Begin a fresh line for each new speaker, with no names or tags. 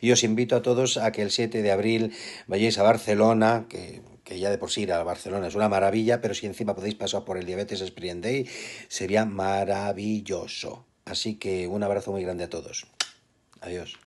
Y os invito a todos a que el 7 de abril vayáis a Barcelona, que ya de por sí ir a Barcelona es una maravilla, pero si encima podéis pasar por el Diabetes Experience Day, sería maravilloso. Así que un abrazo muy grande a todos. Adiós.